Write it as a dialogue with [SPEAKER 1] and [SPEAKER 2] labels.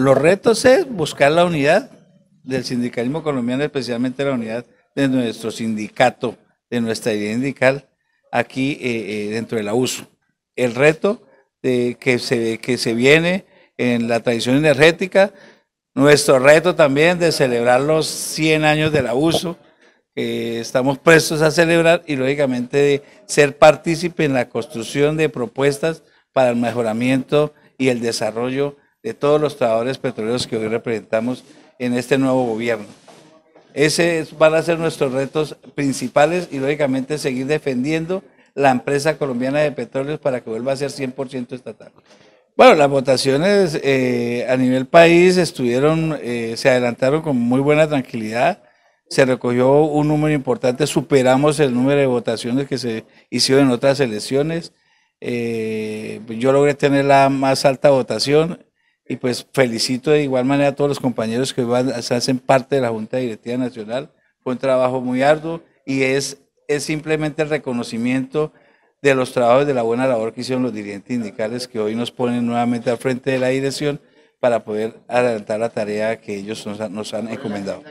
[SPEAKER 1] Los retos es buscar la unidad del sindicalismo colombiano, especialmente la unidad de nuestro sindicato, de nuestra idea sindical aquí eh, eh, dentro del abuso. El reto de, que, se, que se viene en la tradición energética, nuestro reto también de celebrar los 100 años del abuso, que estamos prestos a celebrar y lógicamente de ser partícipe en la construcción de propuestas para el mejoramiento y el desarrollo de todos los trabajadores petroleros que hoy representamos en este nuevo gobierno. Ese van a ser nuestros retos principales y lógicamente seguir defendiendo la empresa colombiana de petróleos para que vuelva a ser 100% estatal. Bueno, las votaciones eh, a nivel país estuvieron, eh, se adelantaron con muy buena tranquilidad, se recogió un número importante, superamos el número de votaciones que se hicieron en otras elecciones. Eh, yo logré tener la más alta votación, y pues felicito de igual manera a todos los compañeros que van, se hacen parte de la Junta Directiva Nacional. Fue un trabajo muy arduo y es, es simplemente el reconocimiento de los trabajos de la buena labor que hicieron los dirigentes sindicales que hoy nos ponen nuevamente al frente de la dirección para poder adelantar la tarea que ellos nos, nos han encomendado.